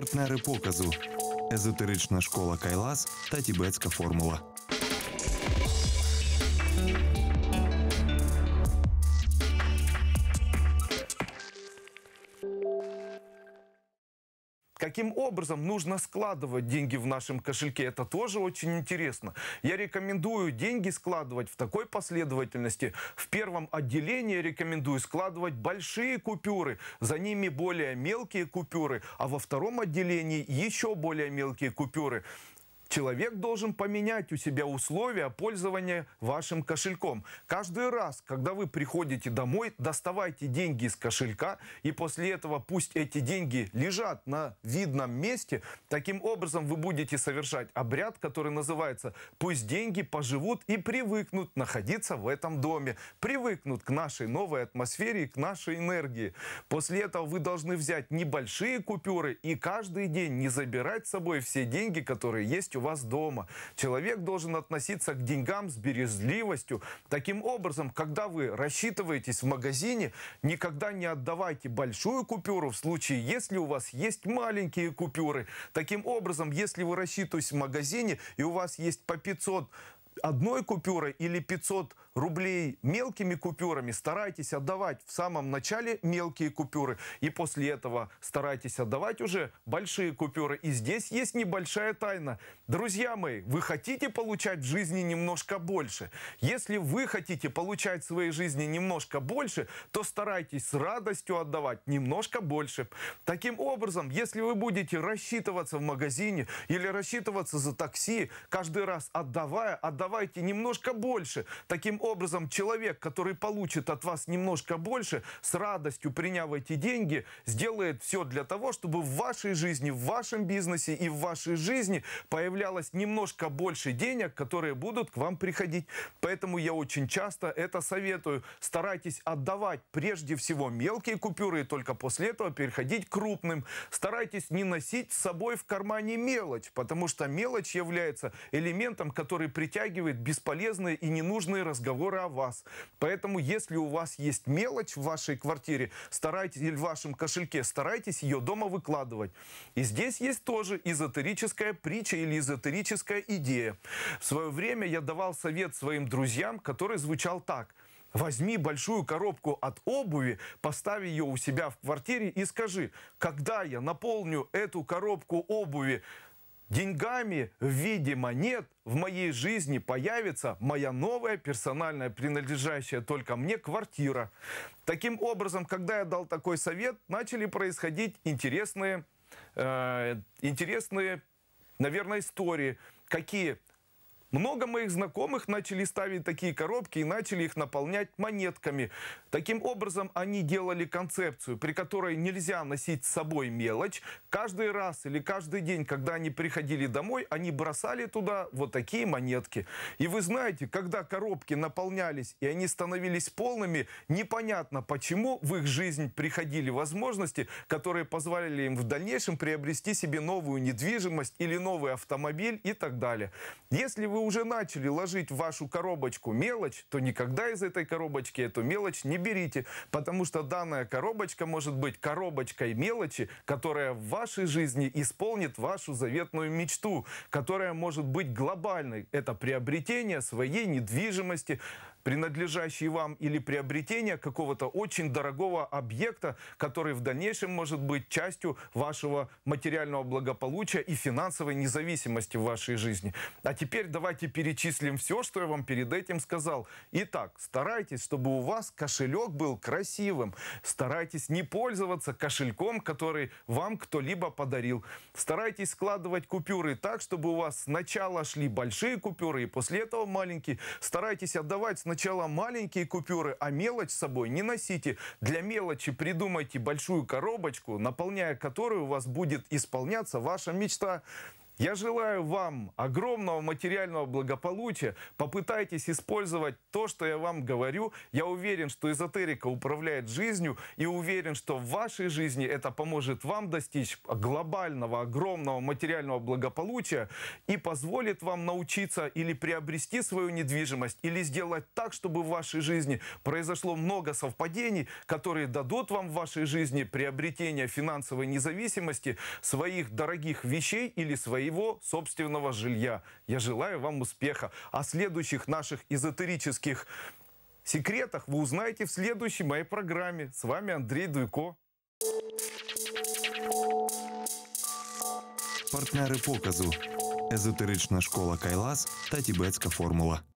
партнери показу, езотерична школа Кайлас та Тібетська формула. Каким образом нужно складывать деньги в нашем кошельке? Это тоже очень интересно. Я рекомендую деньги складывать в такой последовательности. В первом отделении рекомендую складывать большие купюры, за ними более мелкие купюры, а во втором отделении еще более мелкие купюры. Человек должен поменять у себя условия пользования вашим кошельком. Каждый раз, когда вы приходите домой, доставайте деньги из кошелька, и после этого пусть эти деньги лежат на видном месте. Таким образом, вы будете совершать обряд, который называется «Пусть деньги поживут и привыкнут находиться в этом доме, привыкнут к нашей новой атмосфере и к нашей энергии». После этого вы должны взять небольшие купюры и каждый день не забирать с собой все деньги, которые есть у вас дома. Человек должен относиться к деньгам с бережливостью. Таким образом, когда вы рассчитываетесь в магазине, никогда не отдавайте большую купюру в случае, если у вас есть маленькие купюры. Таким образом, если вы рассчитываетесь в магазине и у вас есть по 500 одной купюрой или 500 рублей мелкими купюрами, старайтесь отдавать в самом начале мелкие купюры. И после этого старайтесь отдавать уже большие купюры. И здесь есть небольшая тайна. Друзья мои, вы хотите получать в жизни немножко больше? Если вы хотите получать в своей жизни немножко больше, то старайтесь с радостью отдавать немножко больше. Таким образом, если вы будете рассчитываться в магазине или рассчитываться за такси, каждый раз отдавая, отдавая, давайте немножко больше. Таким образом, человек, который получит от вас немножко больше, с радостью приняв эти деньги, сделает все для того, чтобы в вашей жизни, в вашем бизнесе и в вашей жизни появлялось немножко больше денег, которые будут к вам приходить. Поэтому я очень часто это советую. Старайтесь отдавать прежде всего мелкие купюры и только после этого переходить к крупным. Старайтесь не носить с собой в кармане мелочь, потому что мелочь является элементом, который притягивает затягивает бесполезные и ненужные разговоры о вас. Поэтому, если у вас есть мелочь в вашей квартире, старайтесь, или в вашем кошельке, старайтесь ее дома выкладывать. И здесь есть тоже эзотерическая притча или эзотерическая идея. В свое время я давал совет своим друзьям, который звучал так – Возьми большую коробку от обуви, поставь ее у себя в квартире и скажи, когда я наполню эту коробку обуви деньгами в виде монет в моей жизни появится моя новая персональная, принадлежащая только мне квартира. Таким образом, когда я дал такой совет, начали происходить интересные, э, интересные, наверное, истории. Какие? Много моих знакомых начали ставить такие коробки и начали их наполнять монетками. Таким образом, они делали концепцию, при которой нельзя носить с собой мелочь. Каждый раз или каждый день, когда они приходили домой, они бросали туда вот такие монетки. И вы знаете, когда коробки наполнялись и они становились полными, непонятно, почему в их жизнь приходили возможности, которые позволяли им в дальнейшем приобрести себе новую недвижимость или новый автомобиль и так далее. Если вы вы уже начали ложить в вашу коробочку мелочь, то никогда из этой коробочки эту мелочь не берите, потому что данная коробочка может быть коробочкой мелочи, которая в вашей жизни исполнит вашу заветную мечту, которая может быть глобальной. Это приобретение своей недвижимости, принадлежащий вам или приобретение какого-то очень дорогого объекта, который в дальнейшем может быть частью вашего материального благополучия и финансовой независимости в вашей жизни. А теперь давайте перечислим все, что я вам перед этим сказал. Итак, старайтесь, чтобы у вас кошелек был красивым. Старайтесь не пользоваться кошельком, который вам кто-либо подарил. Старайтесь складывать купюры так, чтобы у вас сначала шли большие купюры и после этого маленькие. Старайтесь отдавать сначала Сначала маленькие купюры, а мелочь с собой не носите. Для мелочи придумайте большую коробочку, наполняя которую у вас будет исполняться ваша мечта. Я желаю вам огромного материального благополучия. Попытайтесь использовать то, что я вам говорю. Я уверен, что эзотерика управляет жизнью и уверен, что в вашей жизни это поможет вам достичь глобального, огромного материального благополучия и позволит вам научиться или приобрести свою недвижимость, или сделать так, чтобы в вашей жизни произошло много совпадений, которые дадут вам в вашей жизни приобретение финансовой независимости, своих дорогих вещей или своей своего собственного жилья. Я желаю вам успеха. О следующих наших эзотерических секретах вы узнаете в следующей моей программе. С вами Андрей Дуйко. Партнеры показу. Езотерична школа Кайлас та Тібетська формула.